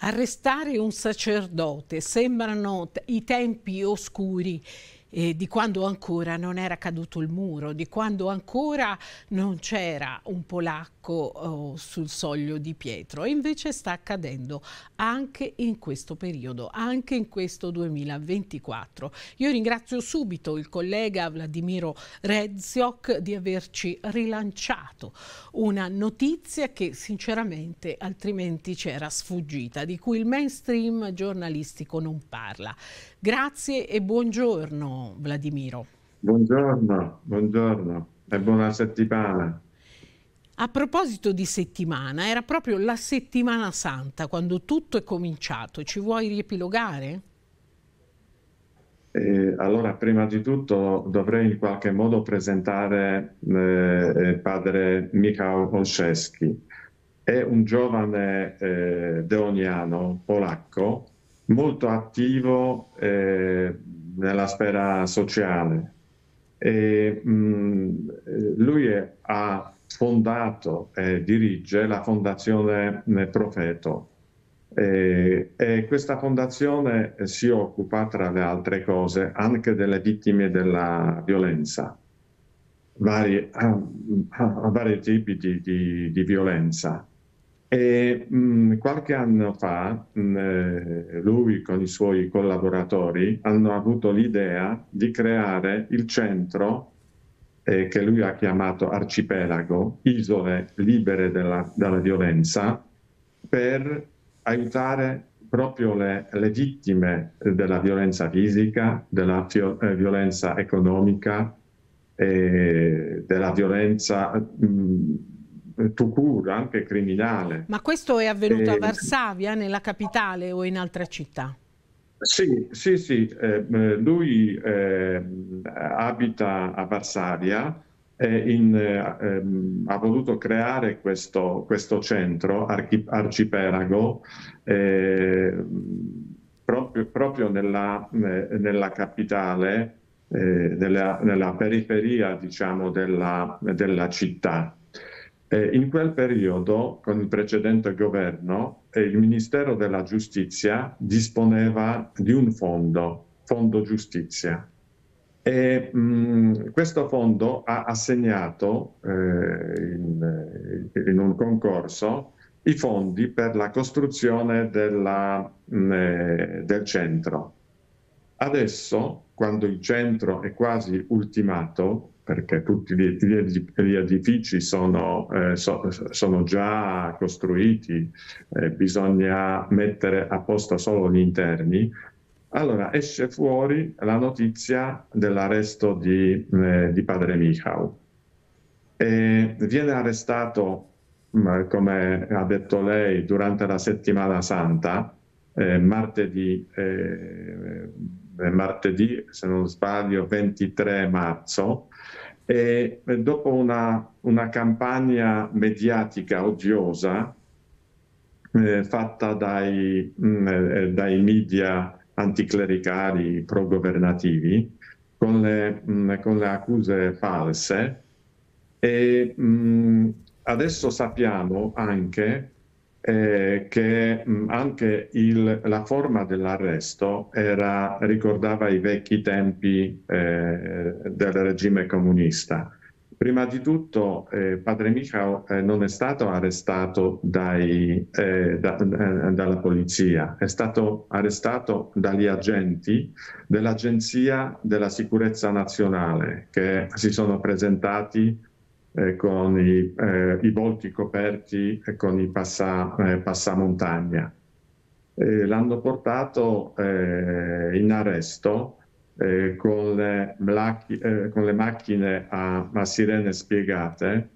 Arrestare un sacerdote sembrano i tempi oscuri eh, di quando ancora non era caduto il muro, di quando ancora non c'era un polacco oh, sul soglio di Pietro. E invece sta accadendo anche in questo periodo, anche in questo 2024. Io ringrazio subito il collega Vladimiro Redziok di averci rilanciato una notizia che sinceramente altrimenti c'era sfuggita, di cui il mainstream giornalistico non parla. Grazie e buongiorno. Vladimiro. Buongiorno, buongiorno e buona settimana. A proposito di settimana, era proprio la settimana santa quando tutto è cominciato. Ci vuoi riepilogare? Eh, allora, prima di tutto dovrei in qualche modo presentare eh, eh padre Michał Olszewski. È un giovane eh, deoniano polacco molto attivo. Eh, nella sfera sociale. E, mh, lui è, ha fondato e dirige la fondazione Profeto e, e questa fondazione si occupa tra le altre cose anche delle vittime della violenza, vari, ah, ah, vari tipi di, di, di violenza. E, mh, mm, qualche anno fa mh, mm, eh, lui con i suoi collaboratori hanno avuto l'idea di creare il centro eh, che lui ha chiamato arcipelago, isole libere della, dalla violenza, per aiutare proprio le, le, vittime della violenza fisica, della fio, eh, violenza economica, eh, della violenza mh, mm, tucur, anche criminale. Ma questo è avvenuto eh, a Varsavia, nella capitale o in altra città? Sì, sì, sì. Eh, eh lui eh, abita a Varsavia e eh, in, ehm, ha voluto creare questo, questo centro, archi, Arcipelago, proprio, proprio nella, nella capitale eh, nella, nella, periferia diciamo, della, della città. Eh, in quel periodo, con il precedente governo, eh, il Ministero della Giustizia disponeva di un fondo, Fondo Giustizia. E, mh, mm, questo fondo ha assegnato eh, in, eh, in, un concorso i fondi per la costruzione della, mh, mm, eh, del centro. Adesso, quando il centro è quasi ultimato, perché tutti gli edifici sono, eh, so, sono già costruiti, eh, bisogna mettere a posto solo gli interni. Allora esce fuori la notizia dell'arresto di, eh, di padre Michał. E viene arrestato, come ha detto lei, durante la settimana santa, eh, martedì eh, eh, martedì, se non sbaglio, 23 marzo, e dopo una, una campagna mediatica odiosa eh, fatta dai, mh, mm, eh, dai, media anticlericali pro-governativi con le, mh, mm, con le accuse false e mh, mm, adesso sappiamo anche eh, che mh, mm, anche il, la forma dell'arresto era, ricordava i vecchi tempi eh, del regime comunista. Prima di tutto, eh, padre Michał eh, non è stato arrestato dai, eh, da, eh, dalla polizia, è stato arrestato dagli agenti dell'Agenzia della Sicurezza Nazionale che si sono presentati eh, con i, eh, i, volti coperti e con i passa, eh, passamontagna. l'hanno portato eh, in arresto eh, con le, con, le macchine a, a sirene spiegate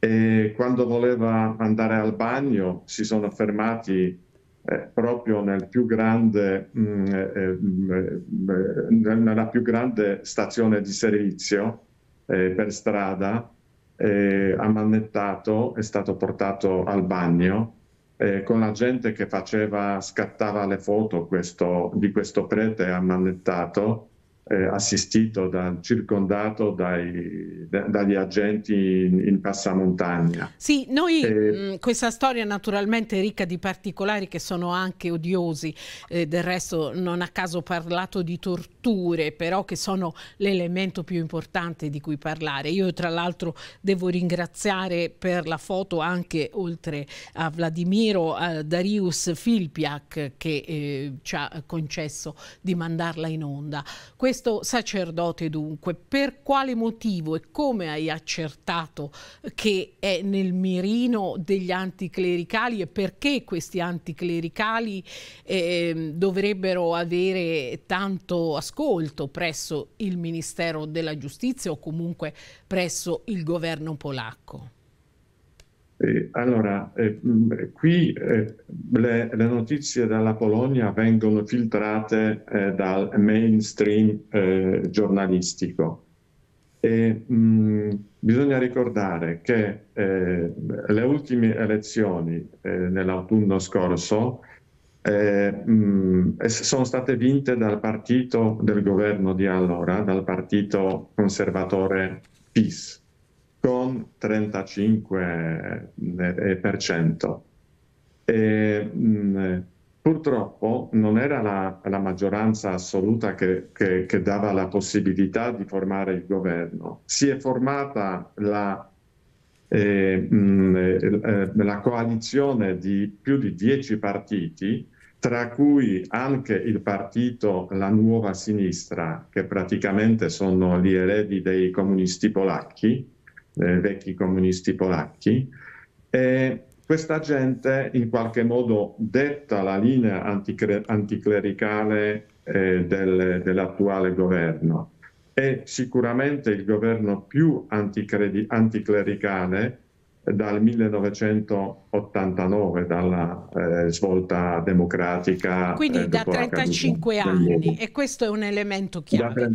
e quando voleva andare al bagno si sono fermati eh, proprio nel più grande, mh, mm, eh, mh, mm, nella più grande stazione di servizio eh, per strada eh, ammannettato, è stato portato al bagno eh, con la gente che faceva, scattava le foto questo, di questo prete ammannettato eh, assistito, da, circondato dai, da, dagli agenti in, in, passamontagna. Sì, noi eh, mh, questa storia naturalmente è ricca di particolari che sono anche odiosi, eh, del resto non a caso ho parlato di torture, però che sono l'elemento più importante di cui parlare. Io tra l'altro devo ringraziare per la foto anche oltre a Vladimiro, a Darius Filpiak che eh, ci ha concesso di mandarla in onda. Questo questo sacerdote dunque, per quale motivo e come hai accertato che è nel mirino degli anticlericali e perché questi anticlericali eh, dovrebbero avere tanto ascolto presso il Ministero della Giustizia o comunque presso il governo polacco? Eh, allora, eh, mm, qui eh, le, le, notizie dalla Polonia vengono filtrate eh, dal mainstream eh, giornalistico. E, mh, mm, bisogna ricordare che eh, le ultime elezioni nell'autunno scorso mh, mm, sono state vinte dal partito del governo di allora, dal partito conservatore PIS con 35%. Eh, eh, e, mh, mm, purtroppo non era la, la maggioranza assoluta che, che, che, dava la possibilità di formare il governo. Si è formata la, eh, mh, mm, eh, la coalizione di più di dieci partiti, tra cui anche il partito La Nuova Sinistra, che praticamente sono gli eredi dei comunisti polacchi, eh, vecchi comunisti polacchi. E questa gente in qualche modo detta la linea anticler- anticlericale eh, del, dell'attuale governo. È sicuramente il governo più anticredi- anticlericale dal 1989, dalla eh, svolta democratica. Quindi eh, da 35 anni e questo è un elemento chiave.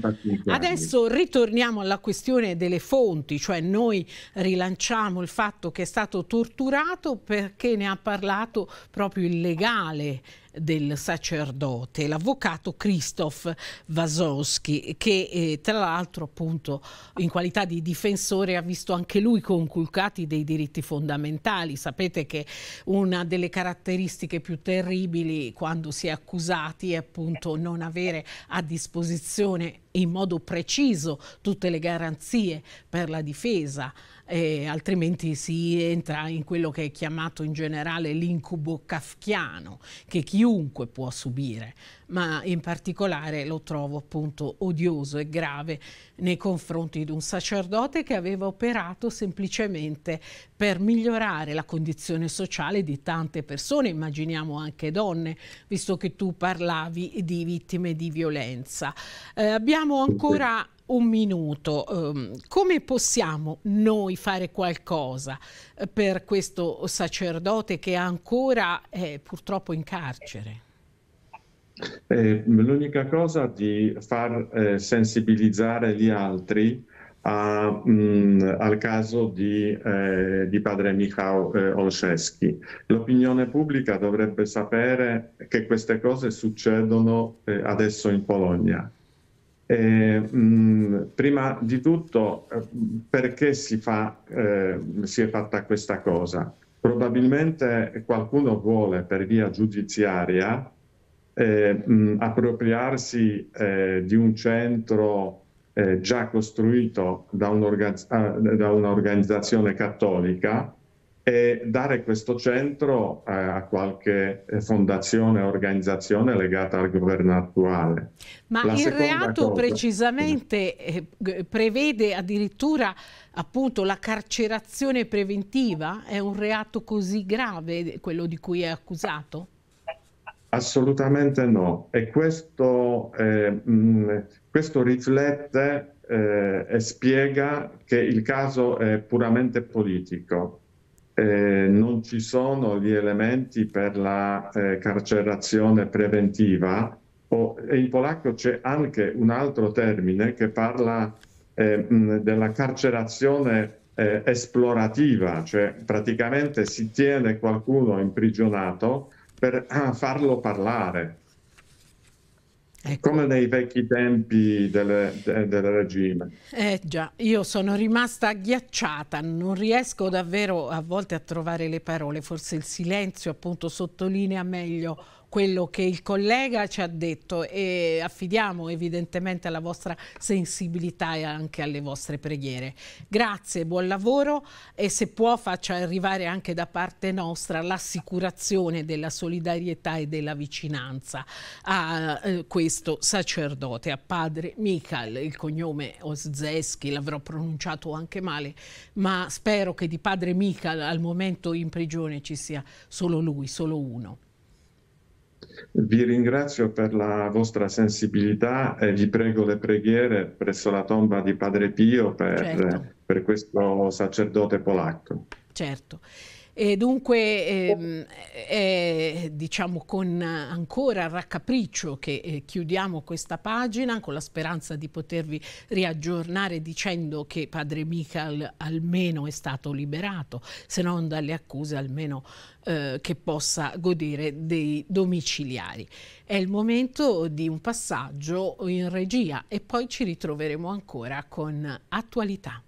Adesso anni. ritorniamo alla questione delle fonti, cioè noi rilanciamo il fatto che è stato torturato perché ne ha parlato proprio il legale del sacerdote, l'avvocato Christoph Vasowski, che eh, tra l'altro appunto in qualità di difensore ha visto anche lui conculcati dei diritti fondamentali. Sapete che una delle caratteristiche più terribili quando si è accusati è appunto non avere a disposizione in modo preciso tutte le garanzie per la difesa eh, altrimenti si entra in quello che è chiamato in generale l'incubo kafkiano che chiunque può subire, ma in particolare lo trovo appunto odioso e grave nei confronti di un sacerdote che aveva operato semplicemente per migliorare la condizione sociale di tante persone, immaginiamo anche donne, visto che tu parlavi di vittime di violenza. Eh, abbiamo ancora un minuto. Eh, come possiamo noi fare qualcosa eh, per questo sacerdote che ancora è purtroppo in carcere? Eh, l'unica cosa di far eh, sensibilizzare gli altri a, mh, mm, al caso di, eh, di padre Michał eh, Olszewski. L'opinione pubblica dovrebbe sapere che queste cose succedono eh, adesso in Polonia. E, mh, mm, prima di tutto, eh, perché si, fa, eh, si è fatta questa cosa? Probabilmente qualcuno vuole per via giudiziaria mh, eh, mm, appropriarsi di un centro eh, già costruito da, ah, un'organizzazione cattolica e dare questo centro eh, a qualche fondazione o organizzazione legata al governo attuale. Ma La il reato cosa... precisamente eh, prevede addirittura appunto la carcerazione preventiva? È un reato così grave quello di cui è accusato? Assolutamente no. E questo eh, mh, mm, questo riflette eh, e spiega che il caso è puramente politico. Eh, non ci sono gli elementi per la eh, carcerazione preventiva o, e in polacco c'è anche un altro termine che parla eh, mh, della carcerazione eh, esplorativa, cioè praticamente si tiene qualcuno imprigionato per ah, farlo parlare. Ecco. Come nei vecchi tempi del, del, regime. Eh già, io sono rimasta agghiacciata, non riesco davvero a volte a trovare le parole, forse il silenzio appunto sottolinea meglio quello che il collega ci ha detto e affidiamo evidentemente alla vostra sensibilità e anche alle vostre preghiere. Grazie, buon lavoro e se può faccia arrivare anche da parte nostra l'assicurazione della solidarietà e della vicinanza a eh, questo sacerdote, a padre Michal, il cognome Oszeschi, l'avrò pronunciato anche male, ma spero che di padre Michal al momento in prigione ci sia solo lui, solo uno. Vi ringrazio per la vostra sensibilità e vi prego le preghiere presso la tomba di Padre Pio per, certo. per questo sacerdote polacco. Certo. E dunque, ehm, è diciamo con ancora raccapriccio che eh, chiudiamo questa pagina, con la speranza di potervi riaggiornare dicendo che padre Michael almeno è stato liberato, se non dalle accuse almeno eh, che possa godere dei domiciliari. È il momento di un passaggio in regia e poi ci ritroveremo ancora con attualità.